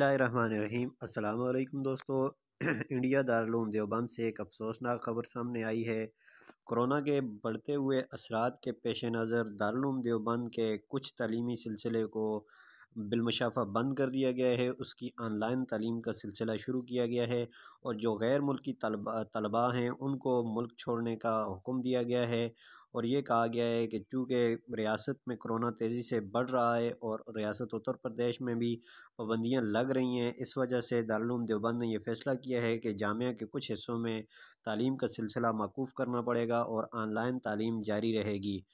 वालेकुम दोस्तों इंडिया दारूम देवबंद से एक अफसोसनाक खबर सामने आई है कोरोना के बढ़ते हुए असरात के पेश नज़र दारूम देवबंद के कुछ तलीमी सिलसिले को बिलमशाफा बंद कर दिया गया है उसकी ऑनलाइन तलीम का सिलसिला शुरू किया गया है और जो गैर मुल्की तलबा हैं उनको मुल्क छोड़ने का हुक्म दिया गया है और ये कहा गया है कि चूँकि रियासत में कोरोना तेज़ी से बढ़ रहा है और रियासत उत्तर प्रदेश में भी पाबंदियाँ लग रही हैं इस वजह से दारूम देवबंद ने यह फ़ैसला किया है कि जामिया के कुछ हिस्सों में तालीम का सिलसिला मौकूफ़ करना पड़ेगा और ऑनलाइन तालीम जारी रहेगी